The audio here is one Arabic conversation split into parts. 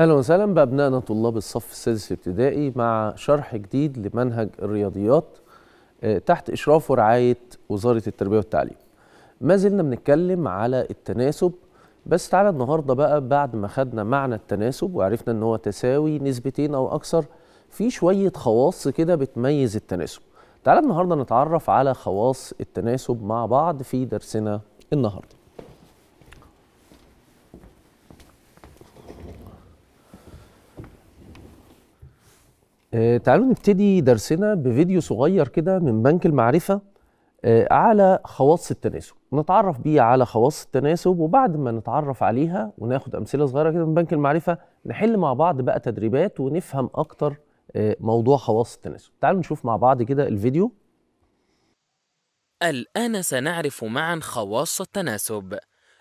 اهلا وسهلا بابنائنا طلاب الصف السادس ابتدائي مع شرح جديد لمنهج الرياضيات آه، تحت اشراف ورعايه وزاره التربيه والتعليم. ما زلنا بنتكلم على التناسب بس تعالى النهارده بقى بعد ما خدنا معنى التناسب وعرفنا ان هو تساوي نسبتين او اكثر في شويه خواص كده بتميز التناسب. تعالى النهارده نتعرف على خواص التناسب مع بعض في درسنا النهارده. آه، تعالوا نبتدي درسنا بفيديو صغير كده من بنك المعرفة آه، على خواص التناسب نتعرف بيه على خواص التناسب وبعد ما نتعرف عليها وناخد أمثلة صغيرة كده من بنك المعرفة نحل مع بعض بقى تدريبات ونفهم أكتر آه، موضوع خواص التناسب تعالوا نشوف مع بعض كده الفيديو الآن سنعرف معا خواص التناسب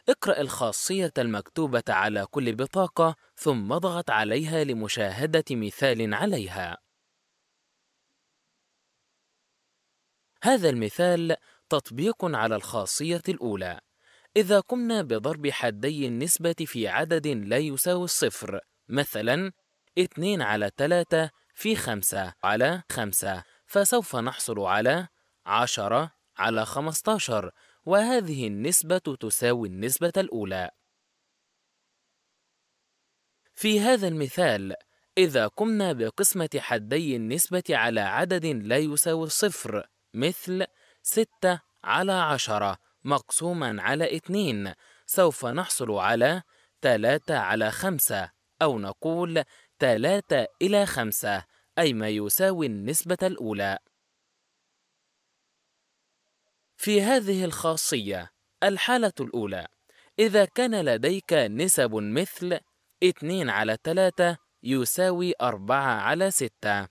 اقرأ الخاصية المكتوبة على كل بطاقة ثم اضغط عليها لمشاهدة مثال عليها هذا المثال تطبيق على الخاصية الأولى إذا قمنا بضرب حدي النسبة في عدد لا يساوي الصفر مثلا 2 على 3 في 5 على 5 فسوف نحصل على 10 على 15 وهذه النسبة تساوي النسبة الأولى في هذا المثال إذا قمنا بقسمة حدي النسبة على عدد لا يساوي الصفر مثل ستة على عشرة مقسوما على 2 سوف نحصل على تلاتة على خمسة أو نقول تلاتة إلى خمسة أي ما يساوي النسبة الأولى في هذه الخاصية الحالة الأولى إذا كان لديك نسب مثل 2 على 3 يساوي 4 على 6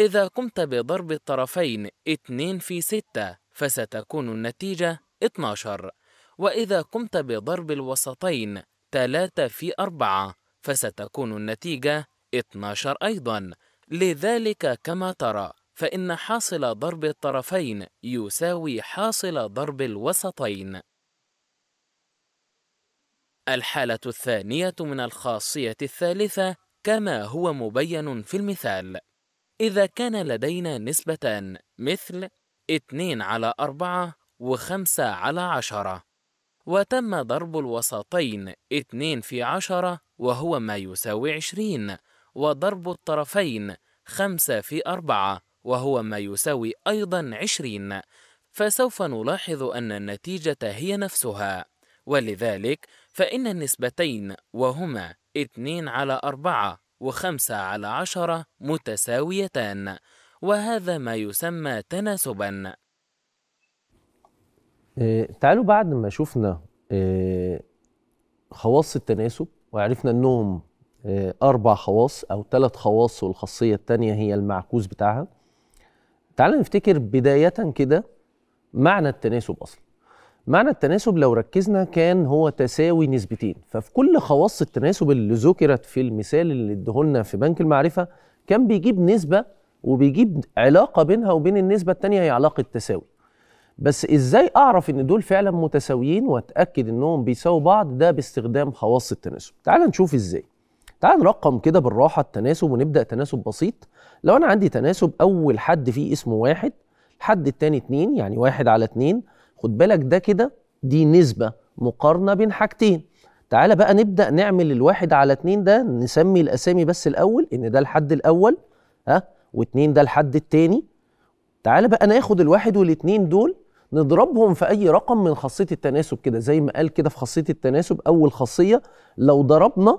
إذا قمت بضرب الطرفين 2 في 6 فستكون النتيجة 12 وإذا قمت بضرب الوسطين 3 في 4 فستكون النتيجة 12 أيضا لذلك كما ترى فإن حاصل ضرب الطرفين يساوي حاصل ضرب الوسطين الحالة الثانية من الخاصية الثالثة كما هو مبين في المثال إذا كان لدينا نسبتان مثل 2 على 4 و5 على 10 وتم ضرب الوسطين 2 في 10 وهو ما يساوي 20 وضرب الطرفين 5 في 4 وهو ما يساوي أيضا 20 فسوف نلاحظ أن النتيجة هي نفسها ولذلك فإن النسبتين وهما 2 على 4 وخمسة على عشرة متساويتان وهذا ما يسمى تناسبا آه، تعالوا بعد ما شفنا آه، خواص التناسب وعرفنا انهم آه، اربع خواص او ثلاث خواص والخاصيه الثانيه هي المعكوس بتاعها تعالوا نفتكر بدايه كده معنى التناسب اصلا معنى التناسب لو ركزنا كان هو تساوي نسبتين ففي كل خواص التناسب اللي ذكرت في المثال اللي ادهولنا في بنك المعرفة كان بيجيب نسبة وبيجيب علاقة بينها وبين النسبة التانية هي علاقة تساوي بس ازاي اعرف ان دول فعلا متساويين واتاكد انهم بيساووا بعض ده باستخدام خواص التناسب تعال نشوف ازاي تعال نرقم كده بالراحة التناسب ونبدأ تناسب بسيط لو أنا عندي تناسب أول حد فيه اسمه واحد الحد التاني اتنين يعني واحد على اتنين خد بالك ده كده دي نسبة مقارنة بين حاجتين تعالى بقى نبدأ نعمل الواحد على اتنين ده نسمي الأسامي بس الأول إن ده الحد الأول ها واتنين ده الحد التاني تعالى بقى ناخد الواحد والاتنين دول نضربهم في أي رقم من خاصية التناسب كده زي ما قال كده في خاصية التناسب أول خاصية لو ضربنا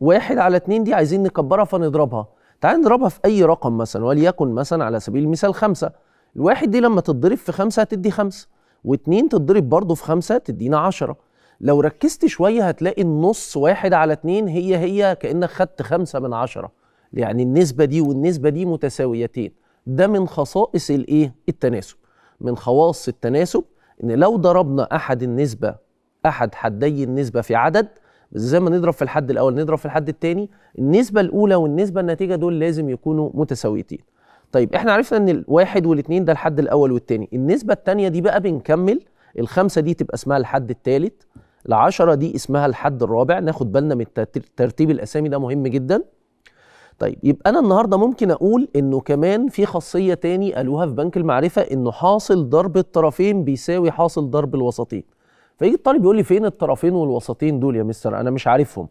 واحد على اتنين دي عايزين نكبرها فنضربها تعالى نضربها في أي رقم مثلا وليكن مثلا على سبيل المثال خمسة الواحد دي لما تتضرب في خمسة هتدي خمسة واتنين تتضرب برضه في خمسة تدينا عشرة لو ركزت شوية هتلاقي النص واحد على اتنين هي هي كأنك خدت خمسة من عشرة يعني النسبة دي والنسبة دي متساويتين ده من خصائص الايه التناسب من خواص التناسب ان لو ضربنا احد النسبة احد حدي النسبة في عدد زي ما نضرب في الحد الاول نضرب في الحد الثاني النسبه الاولى والنسبه الناتجه دول لازم يكونوا متساويتين طيب احنا عرفنا ان الواحد والاثنين ده الحد الاول والثاني النسبه الثانيه دي بقى بنكمل الخمسه دي تبقى اسمها الحد الثالث العشرة دي اسمها الحد الرابع ناخد بالنا من ترتيب الاسامي ده مهم جدا طيب يبقى انا النهارده ممكن اقول انه كمان في خاصيه تاني قالوها في بنك المعرفه انه حاصل ضرب الطرفين بيساوي حاصل ضرب الوسطين فيجي الطالب يقول لي فين الطرفين والوسطين دول يا مستر انا مش عارفهم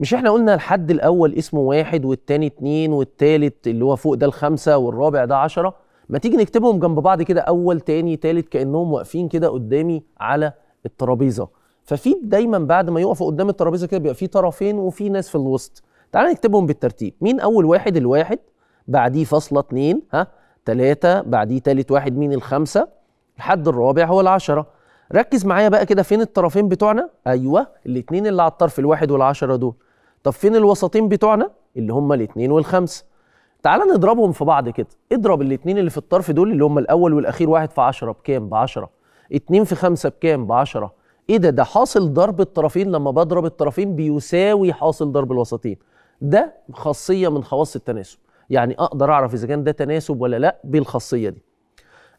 مش احنا قلنا الحد الاول اسمه واحد والتاني اتنين والتالت اللي هو فوق ده الخمسه والرابع ده عشرة ما تيجي نكتبهم جنب بعض كده اول تاني تالت كانهم واقفين كده قدامي على الترابيزه ففي دايما بعد ما يقفوا قدام الترابيزه كده بيبقى في طرفين وفي ناس في الوسط تعال نكتبهم بالترتيب مين اول واحد الواحد بعديه فاصله اتنين ها تلاته بعديه تالت واحد مين الخمسه الحد الرابع هو العشره ركز معايا بقى كده فين الطرفين بتوعنا ايوه الاتنين اللي على الطرف الواحد والعشره دول طب فين الوسطين بتوعنا اللي هم الاثنين والخمسه تعال نضربهم في بعض كده اضرب الاثنين اللي في الطرف دول اللي هم الاول والاخير واحد في 10 بكام ب 10 اثنين في خمسة بكام ب 10 ايه ده ده حاصل ضرب الطرفين لما بضرب الطرفين بيساوي حاصل ضرب الوسطين ده خاصيه من خواص التناسب يعني اقدر اعرف اذا كان ده تناسب ولا لا بالخاصيه دي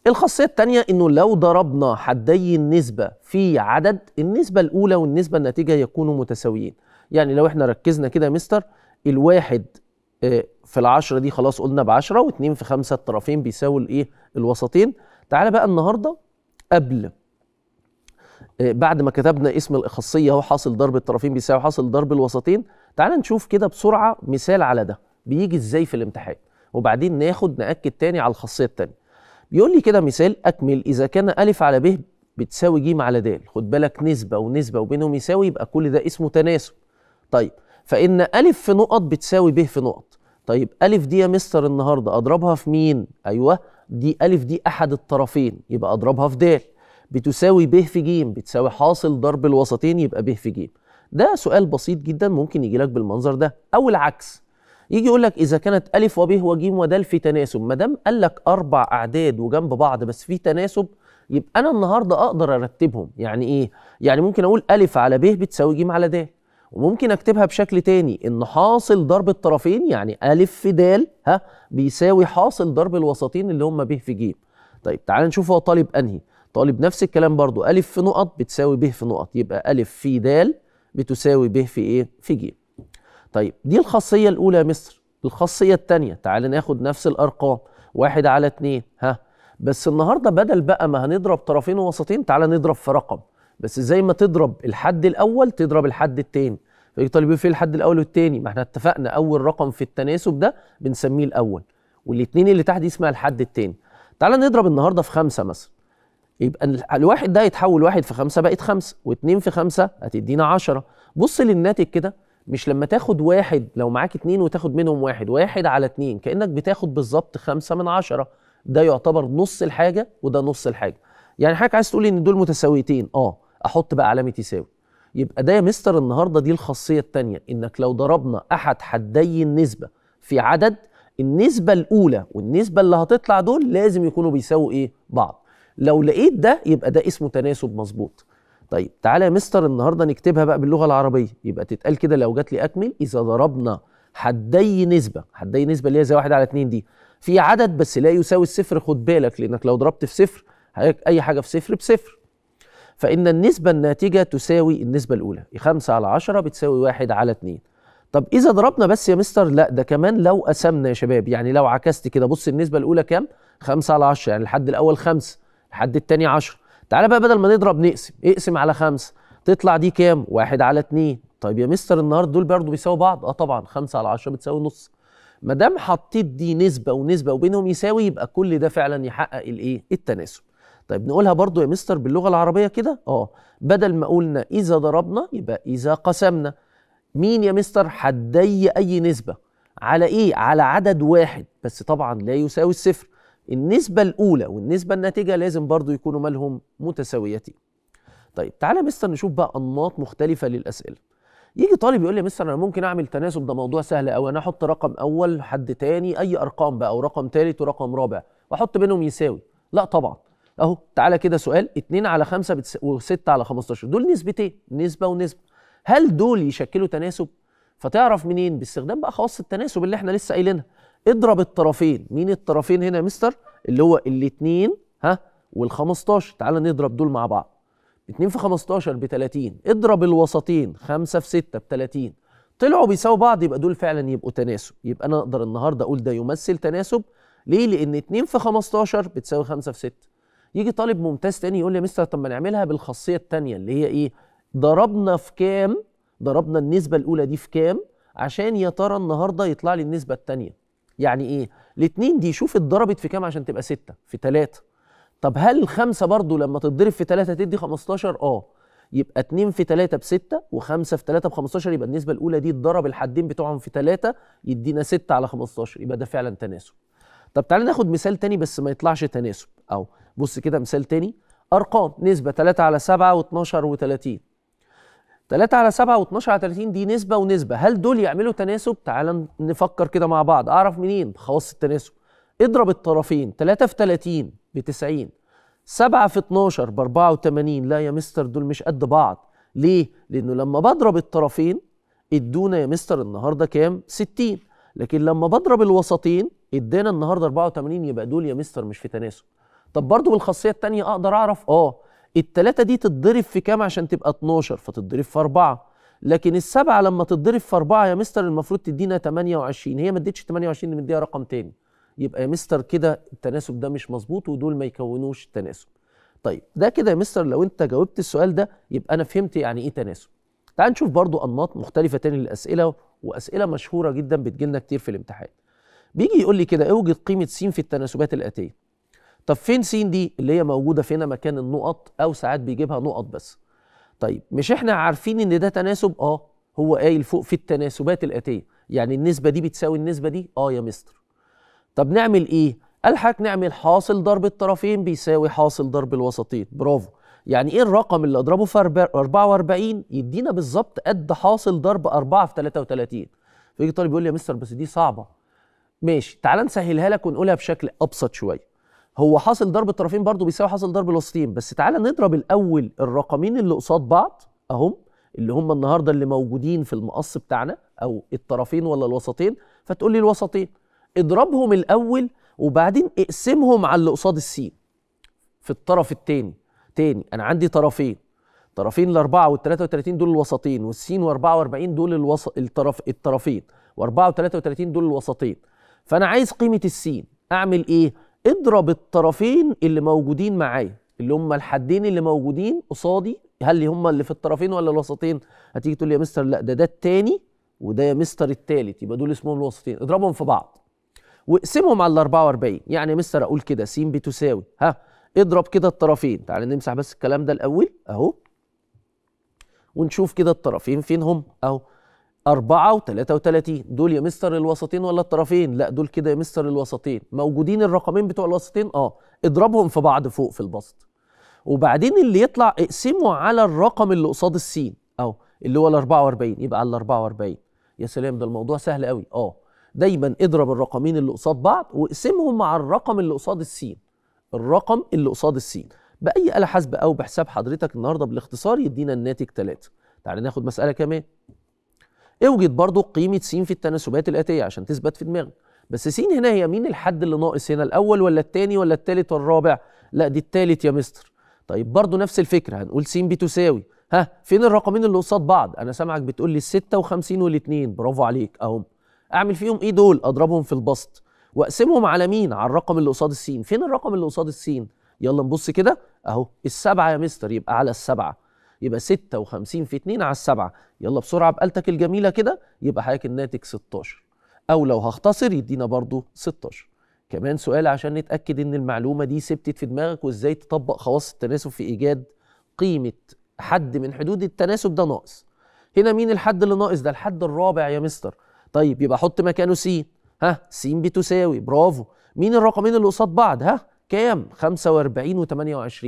الخاصيه الثانيه انه لو ضربنا حدي النسبه في عدد النسبه الاولى والنسبه الناتجه يكونوا متساويين يعني لو احنا ركزنا كده يا مستر الواحد آه، في العشرة دي خلاص قلنا بعشرة واثنين في خمسة الطرفين بيساوي الايه الوسطين تعالى بقى النهاردة قبل آه، بعد ما كتبنا اسم الإخصية هو حاصل ضرب الطرفين بيساوي حاصل ضرب الوسطين تعالى نشوف كده بسرعة مثال على ده بيجي ازاي في الامتحان وبعدين ناخد نأكد تاني على الخاصية التانية بيقول لي كده مثال أكمل إذا كان ألف على ب بتساوي ج على د خد بالك نسبة ونسبة وبينهم يساوي يبقى كل ده اسمه تناسب طيب فإن أ في نقط بتساوي ب في نقط طيب أ دي يا مستر النهاردة أضربها في مين؟ أيوه دي أ دي أحد الطرفين يبقى أضربها في د بتساوي ب في ج بتساوي حاصل ضرب الوسطين يبقى ب في ج ده سؤال بسيط جدا ممكن يجي لك بالمنظر ده أو العكس يجي يقول لك اذا كانت أ و ج وج د في تناسب ما دام قال لك اربع اعداد وجنب بعض بس في تناسب يبقى انا النهارده اقدر ارتبهم يعني ايه يعني ممكن اقول أ على ب بتساوي ج على د وممكن اكتبها بشكل تاني ان حاصل ضرب الطرفين يعني الف في د ها بيساوي حاصل ضرب الوسطين اللي هم ب في ج طيب تعال نشوف هو طالب انهي طالب نفس الكلام برضو الف في نقط بتساوي ب في نقط يبقى الف في د بتساوي ب في ايه في ج طيب دي الخاصيه الاولى يا مصر الخاصيه الثانيه تعال ناخد نفس الارقام واحد على اتنين ها بس النهارده بدل بقى ما هنضرب طرفين ووسطين تعال نضرب في رقم بس زي ما تضرب الحد الاول تضرب الحد الثاني فالايطالي بيقول طيب في الحد الاول والثاني ما احنا اتفقنا اول رقم في التناسب ده بنسميه الاول والاثنين اللي تحت دي اسمها الحد الثاني تعال نضرب النهارده في خمسة مثلا يبقى الواحد ده يتحول واحد في خمسة بقت خمسة واثنين في خمسة هتدينا عشرة بص للناتج كده مش لما تاخد واحد لو معاك اتنين وتاخد منهم واحد واحد على اتنين كأنك بتاخد بالظبط خمسة من عشرة ده يعتبر نص الحاجة وده نص الحاجة يعني حضرتك عايز تقولي ان دول متساويتين اه احط بقى علامه يساوي يبقى ده يا مستر النهارده دي الخاصيه الثانيه انك لو ضربنا احد حدي النسبه في عدد النسبه الاولى والنسبه اللي هتطلع دول لازم يكونوا بيساووا ايه بعض لو لقيت ده يبقى ده اسمه تناسب مظبوط طيب تعالى يا مستر النهارده نكتبها بقى باللغه العربيه يبقى تتقال كده لو جات لي اكمل اذا ضربنا حدي نسبه حدي نسبه اللي هي زي 1 على 2 دي في عدد بس لا يساوي الصفر خد بالك لانك لو ضربت في صفر اي حاجه في صفر بصفر فإن النسبة الناتجة تساوي النسبة الأولى 5 على 10 بتساوي 1 على 2 طب إذا ضربنا بس يا مستر لا ده كمان لو قسمنا يا شباب يعني لو عكست كده بص النسبة الأولى كام 5 على 10 يعني الحد الأول 5 الحد الثاني 10 تعالى بقى بدل ما نضرب نقسم اقسم على 5 تطلع دي كام 1 على 2 طيب يا مستر النهارده دول برضه بيساووا بعض اه طبعا 5 على 10 بتساوي نص ما دام حطيت دي نسبه ونسبه وبينهم يساوي يبقى كل ده فعلا يحقق الايه التناسب طيب نقولها برضو يا مستر باللغه العربيه كده اه بدل ما قلنا اذا ضربنا يبقى اذا قسمنا مين يا مستر حدي اي نسبه على ايه على عدد واحد بس طبعا لا يساوي الصفر النسبه الاولى والنسبه الناتجه لازم برضو يكونوا مالهم متساويتين طيب تعالى يا مستر نشوف بقى انماط مختلفه للاسئله يجي طالب يقول لي مستر انا ممكن اعمل تناسب ده موضوع سهل قوي انا احط رقم اول حد تاني اي ارقام بقى او رقم تالت ورقم رابع واحط بينهم يساوي لا طبعا اهو تعالى كده سؤال 2 على 5 و6 على 15 دول نسبتين نسبه ونسبه هل دول يشكلوا تناسب فتعرف منين باستخدام بقى خواص التناسب اللي احنا لسه قايلينها اضرب الطرفين مين الطرفين هنا يا مستر اللي هو الاثنين ها وال15 تعالى نضرب دول مع بعض 2 في 15 ب 30 اضرب الوسطين 5 في 6 ب 30 طلعوا بيساووا بعض يبقى دول فعلا يبقوا تناسب يبقى انا اقدر النهارده اقول ده يمثل تناسب ليه لان 2 في 15 بتساوي 5 في 6 يجي طالب ممتاز تاني يقول لي يا مستر طب ما نعملها بالخاصيه التانية اللي هي ايه؟ ضربنا في كام؟ ضربنا النسبه الاولى دي في كام؟ عشان يا ترى النهارده يطلع لي النسبه التانية. يعني ايه؟ الاتنين دي شوف اتضربت في كام عشان تبقى سته، في تلاتة. طب هل الخمسه برضو لما تتضرب في تلاتة تدي 15؟ اه. يبقى 2 في 3 ب 6 و5 في 3 ب 15 يبقى النسبه الاولى دي اتضرب الحدين بتوعهم في 3 يدينا 6 على 15 يبقى ده فعلا تناسب. طب تعالى ناخد مثال تاني بس ما يطلعش تناسب او بص كده مثال تاني ارقام نسبه 3 على 7 و12 و30 3 على 7 و12 على 30 دي نسبه ونسبه هل دول يعملوا تناسب تعال نفكر كده مع بعض اعرف منين خواص التناسب اضرب الطرفين 3 في 30 ب 90 7 في 12 ب 84 لا يا مستر دول مش قد بعض ليه لانه لما بضرب الطرفين ادونا يا مستر النهارده كام 60 لكن لما بضرب الوسطين ادانا النهارده 84 يبقى دول يا مستر مش في تناسب طب برضو بالخاصيه الثانيه اقدر اعرف اه الثلاثه دي تتضرب في كام عشان تبقى 12 فتتضرب في اربعه لكن السبعه لما تتضرب في اربعه يا مستر المفروض تدينا 28 هي ما ادتش 28 اللي مديها رقم تاني يبقى يا مستر كده التناسب ده مش مظبوط ودول ما يكونوش التناسب طيب ده كده يا مستر لو انت جاوبت السؤال ده يبقى انا فهمت يعني ايه تناسب تعال نشوف برضو انماط مختلفه تاني للاسئله واسئله مشهوره جدا بتجيلنا كتير في الامتحان بيجي يقول لي كده اوجد إيه قيمه س في التناسبات الاتيه طب فين س دي اللي هي موجوده في هنا مكان النقط او ساعات بيجيبها نقط بس طيب مش احنا عارفين ان ده تناسب اه هو قايل فوق في التناسبات الاتيه يعني النسبه دي بتساوي النسبه دي اه يا مستر طب نعمل ايه الحق نعمل حاصل ضرب الطرفين بيساوي حاصل ضرب الوسطين برافو يعني ايه الرقم اللي اضربه في 44 يدينا بالظبط قد حاصل ضرب 4 في 33 فيجي طالب يقول لي يا مستر بس دي صعبه ماشي تعال نسهلها لك ونقولها بشكل ابسط شويه هو حاصل ضرب الطرفين برضه بيساوي حاصل ضرب الوسطين بس تعالى نضرب الاول الرقمين اللي قصاد بعض اهم اللي هم النهارده اللي موجودين في المقص بتاعنا او الطرفين ولا الوسطين فتقول لي الوسطين اضربهم الاول وبعدين اقسمهم على اللي قصاد السين في الطرف الثاني تاني انا عندي طرفين طرفين الاربعه والثلاثة 33 دول الوسطين والسين و44 دول الوسط الطرف الطرفين و4 و33 دول الوسطين فانا عايز قيمه السين اعمل ايه اضرب الطرفين اللي موجودين معايا اللي هم الحدين اللي موجودين قصادي هل هم اللي في الطرفين ولا الوسطين هتيجي تقول لي يا مستر لا ده ده التاني وده يا مستر التالت يبقى دول اسمهم الوسطين اضربهم في بعض واقسمهم على ال 44 يعني يا مستر اقول كده س بتساوي ها اضرب كده الطرفين تعالى نمسح بس الكلام ده الاول اهو ونشوف كده الطرفين فين هم اهو وثلاثين دول يا مستر الوسطين ولا الطرفين لا دول كده يا مستر الوسطين موجودين الرقمين بتوع الوسطين اه اضربهم في بعض فوق في البسط وبعدين اللي يطلع اقسمه على الرقم اللي قصاد السين اهو اللي هو ال 44 يبقى على ال 44 يا سلام ده الموضوع سهل قوي اه دايما اضرب الرقمين اللي قصاد بعض واقسمهم مع الرقم اللي قصاد السين الرقم اللي قصاد السين باي آلة حاسبة او بحساب حضرتك النهارده بالاختصار يدينا الناتج 3 تعالى ناخد مسألة كمان اوجد برضو قيمه س في التناسبات الاتيه عشان تثبت في دماغك بس س هنا هي مين الحد اللي ناقص هنا الاول ولا الثاني ولا الثالث والرابع لا دي الثالث يا مستر طيب برضو نفس الفكره هنقول س بتساوي ها فين الرقمين اللي قصاد بعض انا سامعك بتقول لي الستة 56 والاثنين برافو عليك اهم اعمل فيهم ايه دول اضربهم في البسط واقسمهم على مين على الرقم اللي قصاد السين فين الرقم اللي قصاد السين يلا نبص كده اهو السبعه يا مستر يبقى على السبعه يبقى 56 في 2 على السبعة يلا بسرعة بقالتك الجميلة كده يبقى حضرتك الناتج 16 أو لو هختصر يدينا برضو 16 كمان سؤال عشان نتأكد إن المعلومة دي ثبتت في دماغك وإزاي تطبق خواص التناسب في إيجاد قيمة حد من حدود التناسب ده ناقص هنا مين الحد اللي ناقص ده الحد الرابع يا مستر طيب يبقى حط مكانه س ها س بتساوي برافو مين الرقمين اللي قصاد بعض ها كام 45 و28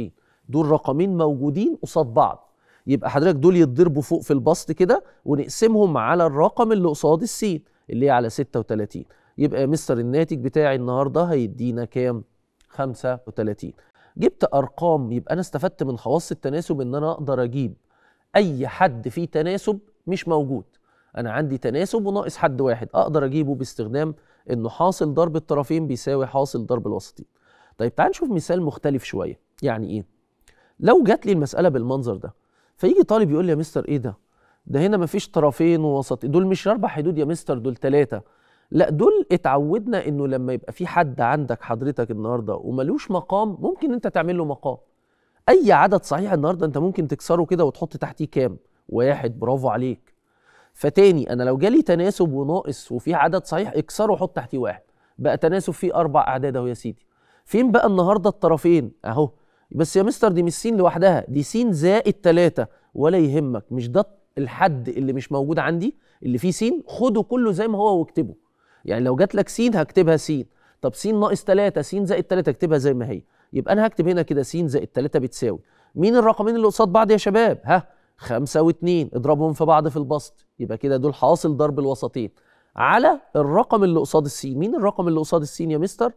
دول رقمين موجودين قصاد بعض يبقى حضرتك دول يتضربوا فوق في البسط كده ونقسمهم على الرقم اللي قصاد السين اللي هي على 36 يبقى مستر الناتج بتاعي النهارده هيدينا كام 35 جبت ارقام يبقى انا استفدت من خواص التناسب ان انا اقدر اجيب اي حد فيه تناسب مش موجود انا عندي تناسب وناقص حد واحد اقدر اجيبه باستخدام انه حاصل ضرب الطرفين بيساوي حاصل ضرب الوسطين طيب تعال نشوف مثال مختلف شويه يعني ايه لو جات لي المساله بالمنظر ده فيجي طالب يقول لي يا مستر ايه ده ده هنا مفيش طرفين ووسط دول مش اربع حدود يا مستر دول ثلاثه لا دول اتعودنا انه لما يبقى في حد عندك حضرتك النهارده وملوش مقام ممكن انت تعمل له مقام اي عدد صحيح النهارده انت ممكن تكسره كده وتحط تحتيه كام واحد برافو عليك فتاني انا لو جالي تناسب وناقص وفي عدد صحيح اكسره وحط تحتيه واحد بقى تناسب فيه اربع اعداد اهو يا سيدي فين بقى النهارده الطرفين اهو بس يا مستر دي مش سين لوحدها دي سين زائد تلاتة ولا يهمك مش ده الحد اللي مش موجود عندي اللي فيه سين خده كله زي ما هو واكتبه يعني لو جات لك سين هكتبها سين طب سين ناقص 3 سين زائد 3 اكتبها زي ما هي يبقى انا هكتب هنا كده سين زائد 3 بتساوي مين الرقمين اللي قصاد بعض يا شباب ها 5 و2 اضربهم في بعض في البسط يبقى كده دول حاصل ضرب الوسطين على الرقم اللي قصاد السين مين الرقم اللي قصاد السين يا مستر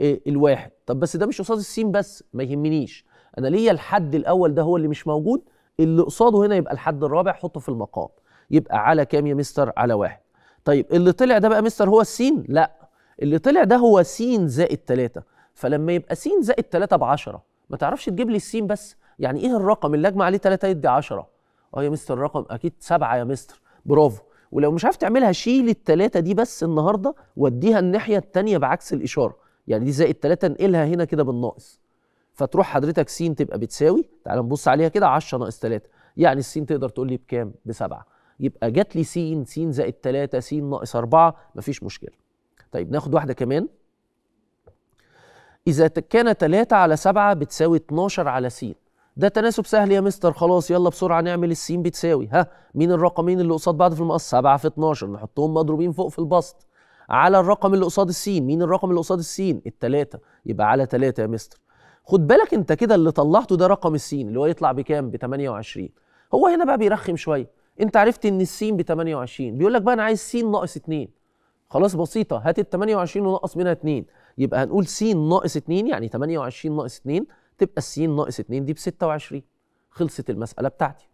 إيه، الواحد طب بس ده مش قصاد السين بس ما يهمنيش انا ليا الحد الاول ده هو اللي مش موجود اللي قصاده هنا يبقى الحد الرابع حطه في المقام يبقى على كام يا مستر على واحد طيب اللي طلع ده بقى مستر هو السين لا اللي طلع ده هو سين زائد ثلاثة فلما يبقى سين زائد ثلاثة بعشرة 10 ما تعرفش تجيب لي السين بس يعني ايه الرقم اللي اجمع عليه ثلاثة يدي 10 اه يا مستر الرقم اكيد سبعة يا مستر برافو ولو مش عارف تعملها شيل التلاتة دي بس النهارده واديها الناحيه التانيه بعكس الاشاره يعني دي زائد 3 انقلها هنا كده بالناقص فتروح حضرتك س تبقى بتساوي تعال نبص عليها كده 10 ناقص 3 يعني السين تقدر تقول لي بكام بسبعة يبقى جات لي س س زائد 3 س ناقص 4 مفيش مشكله طيب ناخد واحده كمان إذا كان 3 على 7 بتساوي 12 على س ده تناسب سهل يا مستر خلاص يلا بسرعة نعمل السين بتساوي ها مين الرقمين اللي قصاد بعض في المقص 7 في 12 نحطهم مضروبين فوق في البسط على الرقم اللي قصاد السين مين الرقم اللي قصاد السين التلاتة يبقى على تلاتة يا مستر خد بالك انت كده اللي طلعته ده رقم السين اللي هو يطلع بكام ب 28 هو هنا بقى بيرخم شويه انت عرفت ان السين ب 28 بيقول لك بقى انا عايز سين ناقص 2 خلاص بسيطه هات ال 28 ونقص منها 2 يبقى هنقول سين ناقص 2 يعني 28 ناقص 2 تبقى السين ناقص 2 دي ب 26 خلصت المساله بتاعتي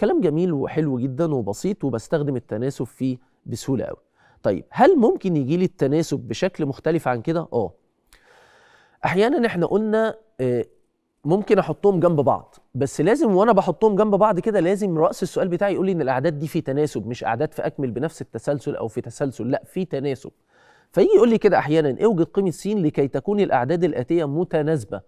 كلام جميل وحلو جدا وبسيط وبستخدم التناسب فيه بسهوله قوي طيب هل ممكن يجي لي التناسب بشكل مختلف عن كده؟ اه. احيانا احنا قلنا آه، ممكن احطهم جنب بعض بس لازم وانا بحطهم جنب بعض كده لازم راس السؤال بتاعي يقول لي ان الاعداد دي في تناسب مش اعداد في اكمل بنفس التسلسل او في تسلسل لا في تناسب فيجي يقول لي كده احيانا اوجد إيه قيمه س لكي تكون الاعداد الاتيه متناسبه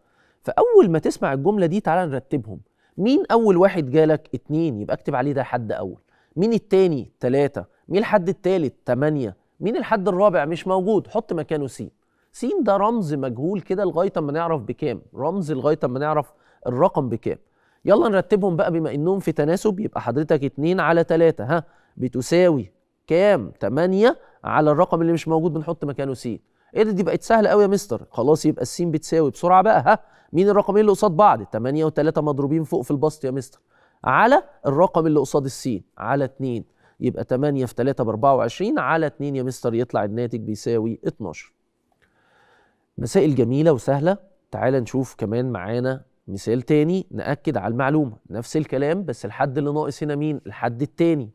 فاول ما تسمع الجمله دي تعالى نرتبهم مين اول واحد جالك اتنين يبقى اكتب عليه ده حد اول مين التاني تلاتة مين الحد الثالث تمانية مين الحد الرابع مش موجود حط مكانه سين سين ده رمز مجهول كده لغايه اما نعرف بكام رمز لغايه اما نعرف الرقم بكام يلا نرتبهم بقى بما انهم في تناسب يبقى حضرتك 2 على 3 ها بتساوي كام 8 على الرقم اللي مش موجود بنحط مكانه سين ايه ده دي بقت سهله قوي يا مستر خلاص يبقى السين بتساوي بسرعه بقى ها مين الرقمين اللي قصاد بعض 8 و3 مضروبين فوق في البسط يا مستر على الرقم اللي قصاد السين على 2 يبقى 8 في 3 ب 24 على 2 يا مستر يطلع الناتج بيساوي 12 مسائل جميلة وسهلة تعال نشوف كمان معانا مثال تاني نأكد على المعلومة نفس الكلام بس الحد اللي ناقص هنا مين الحد التاني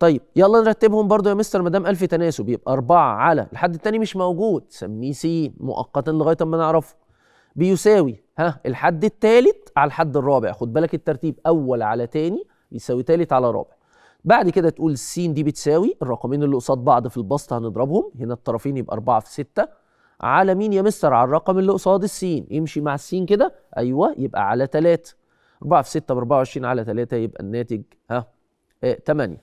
طيب يلا نرتبهم برضو يا مستر ما دام 1000 تناسب يبقى 4 على الحد التاني مش موجود سميه س مؤقتا لغايه اما نعرفه بيساوي ها الحد التالت على الحد الرابع خد بالك الترتيب اول على تاني يساوي تالت على رابع بعد كده تقول السين دي بتساوي الرقمين اللي قصاد بعض في البسط هنضربهم هنا الطرفين يبقى 4 في 6 على مين يا مستر على الرقم اللي قصاد السين يمشي مع السين كده ايوه يبقى على 3 4 في 6 ب 24 على 3 يبقى الناتج ها 8 آه،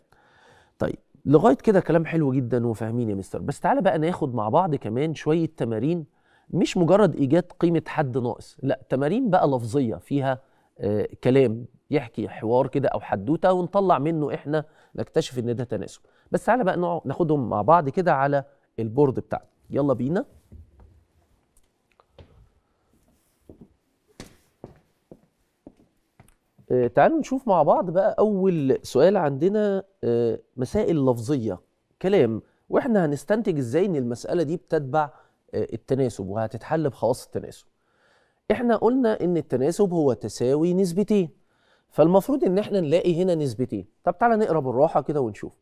طيب لغايه كده كلام حلو جدا وفاهمين يا مستر بس تعالى بقى ناخد مع بعض كمان شويه تمارين مش مجرد ايجاد قيمه حد ناقص لا تمارين بقى لفظيه فيها آه كلام يحكي حوار كده او حدوته ونطلع منه احنا نكتشف ان ده تناسب بس تعالى بقى ناخدهم مع بعض كده على البورد بتاعنا يلا بينا آه، تعالوا نشوف مع بعض بقى اول سؤال عندنا آه، مسائل لفظيه كلام واحنا هنستنتج ازاي ان المساله دي بتتبع آه، التناسب وهتتحل بخواص التناسب احنا قلنا ان التناسب هو تساوي نسبتين فالمفروض ان احنا نلاقي هنا نسبتين طب تعالى نقرا بالراحه كده ونشوف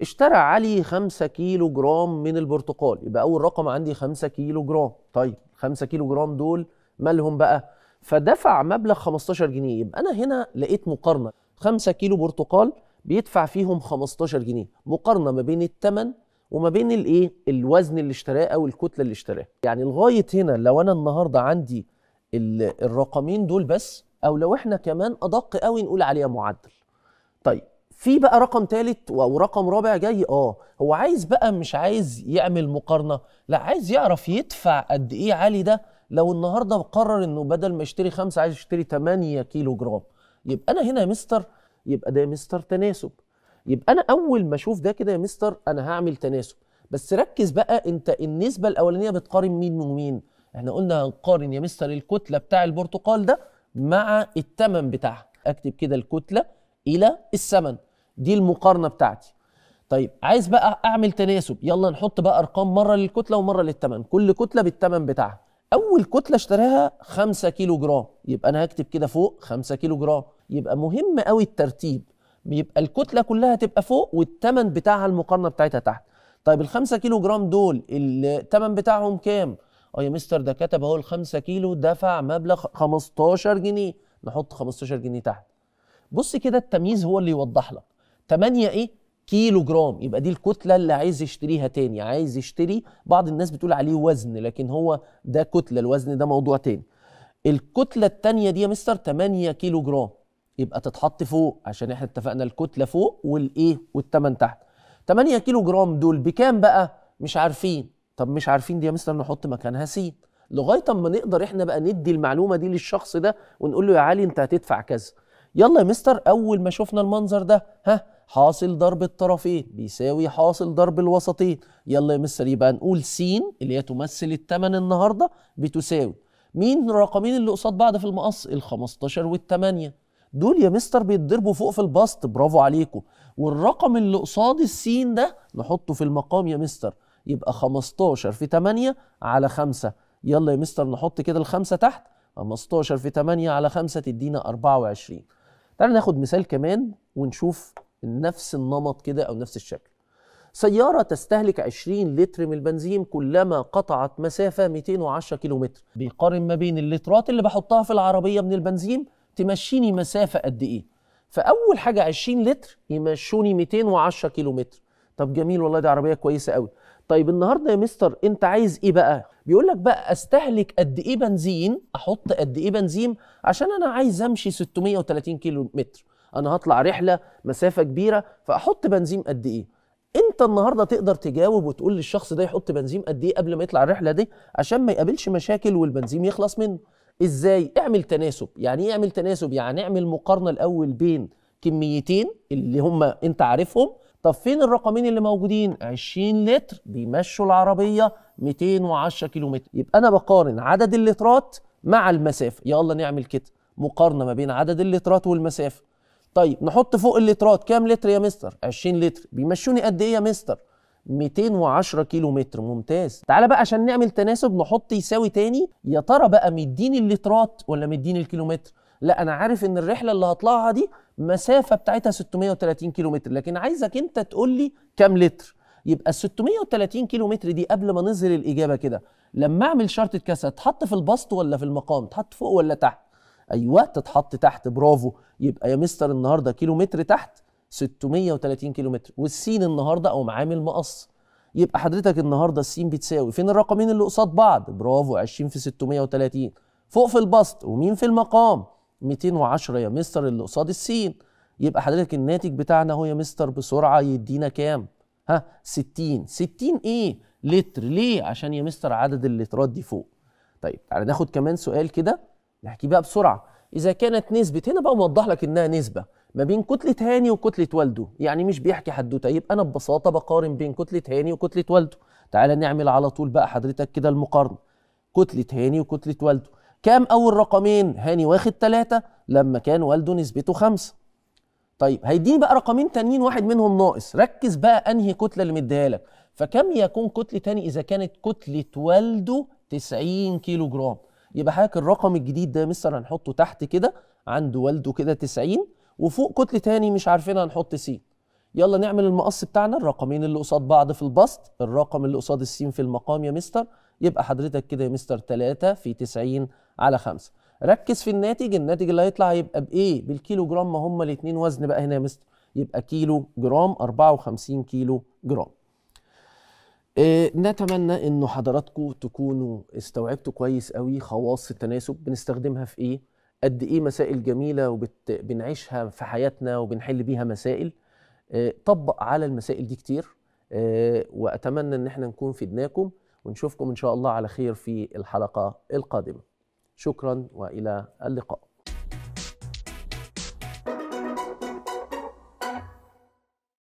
اشترى علي 5 كيلو جرام من البرتقال يبقى اول رقم عندي 5 كيلو جرام طيب 5 كيلو جرام دول مالهم بقى فدفع مبلغ 15 جنيه يبقى انا هنا لقيت مقارنه 5 كيلو برتقال بيدفع فيهم 15 جنيه مقارنه ما بين الثمن وما بين الايه الوزن اللي اشتراه او الكتله اللي اشتراها يعني لغايه هنا لو انا النهارده عندي الرقمين دول بس او لو احنا كمان ادق قوي نقول عليها معدل طيب في بقى رقم ثالث رقم رابع جاي اه هو عايز بقى مش عايز يعمل مقارنه لا عايز يعرف يدفع قد ايه علي ده لو النهارده قرر انه بدل ما يشتري خمسة عايز يشتري 8 كيلو جرام يبقى انا هنا يا مستر يبقى ده يا مستر تناسب يبقى انا اول ما اشوف ده كده يا مستر انا هعمل تناسب بس ركز بقى انت النسبه الاولانيه بتقارن مين ومين احنا قلنا هنقارن يا مستر الكتله بتاع البرتقال ده مع الثمن بتاعها اكتب كده الكتله الى الثمن دي المقارنه بتاعتي طيب عايز بقى اعمل تناسب يلا نحط بقى ارقام مره للكتله ومره للثمن كل كتله بالثمن بتاعها اول كتله اشتراها 5 كيلو جرام يبقى انا هكتب كده فوق 5 كيلو جرام يبقى مهم قوي الترتيب يبقى الكتله كلها تبقى فوق والثمن بتاعها المقارنه بتاعتها تحت طيب ال 5 كيلو جرام دول الثمن بتاعهم كام اه يا مستر ده كتب اهو ال 5 كيلو دفع مبلغ 15 جنيه نحط 15 جنيه تحت بص كده التمييز هو اللي يوضح لك 8 ايه كيلو جرام يبقى دي الكتله اللي عايز يشتريها تاني عايز يشتري بعض الناس بتقول عليه وزن لكن هو ده كتله الوزن ده موضوع تاني الكتله التانيه دي يا مستر 8 كيلو جرام يبقى تتحط فوق عشان احنا اتفقنا الكتله فوق والايه والثمن تحت 8 كيلو جرام دول بكام بقى مش عارفين طب مش عارفين دي يا مستر نحط مكانها س لغايه اما نقدر احنا بقى ندي المعلومه دي للشخص ده ونقول له يا علي انت هتدفع كذا يلا يا مستر اول ما شفنا المنظر ده ها حاصل ضرب الطرفين بيساوي حاصل ضرب الوسطين يلا يا مستر يبقى نقول س اللي هي تمثل الثمن النهارده بتساوي مين الرقمين اللي قصاد بعض في المقص ال 15 وال 8 دول يا مستر بيتضربوا فوق في البسط برافو عليكم والرقم اللي قصاد السين ده نحطه في المقام يا مستر يبقى 15 في 8 على 5 يلا يا مستر نحط كده الخمسة تحت 15 في 8 على 5 تدينا 24 تعالى ناخد مثال كمان ونشوف نفس النمط كده أو نفس الشكل سيارة تستهلك 20 لتر من البنزين كلما قطعت مسافة 210 كيلومتر بيقارن ما بين اللترات اللي بحطها في العربية من البنزين تمشيني مسافة قد إيه فأول حاجة 20 لتر يمشوني 210 كيلومتر طب جميل والله دي عربية كويسة قوي طيب النهارده يا مستر انت عايز ايه بقى بيقول لك بقى استهلك قد ايه بنزين احط قد ايه بنزين عشان انا عايز امشي 630 كيلو متر انا هطلع رحله مسافه كبيره فاحط بنزين قد ايه انت النهارده تقدر تجاوب وتقول للشخص ده يحط بنزين قد ايه قبل ما يطلع الرحله دي عشان ما يقابلش مشاكل والبنزين يخلص منه ازاي اعمل تناسب يعني ايه اعمل تناسب يعني اعمل مقارنه الاول بين كميتين اللي هم انت عارفهم طب فين الرقمين اللي موجودين 20 لتر بيمشوا العربيه 210 كيلومتر يبقى انا بقارن عدد اللترات مع المسافه يلا نعمل كده مقارنه ما بين عدد اللترات والمسافه طيب نحط فوق اللترات كام لتر يا مستر 20 لتر بيمشوني قد ايه يا مستر 210 كيلو متر ممتاز تعالى بقى عشان نعمل تناسب نحط يساوي تاني يا ترى بقى مديني اللترات ولا مديني الكيلومتر لا انا عارف ان الرحله اللي هطلعها دي مسافه بتاعتها 630 كيلو متر لكن عايزك انت تقول لي كام لتر يبقى ال 630 كيلو متر دي قبل ما نظهر الاجابه كده لما اعمل شرطه كسر تحط في البسط ولا في المقام تحط فوق ولا تحت ايوه تتحط تحت برافو يبقى يا مستر النهارده كيلو متر تحت 630 كيلو متر والسين النهارده او عامل مقص يبقى حضرتك النهارده السين بتساوي فين الرقمين اللي قصاد بعض برافو 20 في 630 فوق في البسط ومين في المقام 210 يا مستر اللي قصاد السين يبقى حضرتك الناتج بتاعنا اهو يا مستر بسرعه يدينا كام؟ ها 60 60 ايه؟ لتر ليه؟ عشان يا مستر عدد اللترات دي فوق. طيب تعالى ناخد كمان سؤال كده نحكي بقى بسرعه اذا كانت نسبه هنا بقى موضح لك انها نسبه ما بين كتله هاني وكتله والده يعني مش بيحكي حدوته يبقى انا ببساطه بقارن بين كتله هاني وكتله والده تعالى نعمل على طول بقى حضرتك كده المقارنه كتله هاني وكتله والده كام أول رقمين؟ هاني واخد ثلاثة لما كان والده نسبته خمسة طيب هيديني بقى رقمين تانيين واحد منهم ناقص ركز بقى أنهي كتلة اللي مديها لك فكم يكون كتلة تاني إذا كانت كتلة والده 90 كيلو جرام يبقى حضرتك الرقم الجديد ده مستر هنحطه تحت كده عند والده كده 90 وفوق كتلة تاني مش عارفين هنحط س يلا نعمل المقص بتاعنا الرقمين اللي قصاد بعض في البسط الرقم اللي قصاد السين في المقام يا مستر يبقى حضرتك كده يا مستر 3 في 90 على 5 ركز في الناتج الناتج اللي هيطلع يبقى بايه بالكيلو جرام ما هما الاثنين وزن بقى هنا يا مستر يبقى كيلو جرام 54 كيلو جرام إيه نتمنى انه حضراتكم تكونوا استوعبتوا كويس قوي خواص التناسب بنستخدمها في ايه قد ايه مسائل جميله وبنعيشها وبت... في حياتنا وبنحل بيها مسائل إيه طبق على المسائل دي كتير إيه واتمنى ان احنا نكون فدناكم ونشوفكم إن شاء الله على خير في الحلقة القادمة شكرا وإلى اللقاء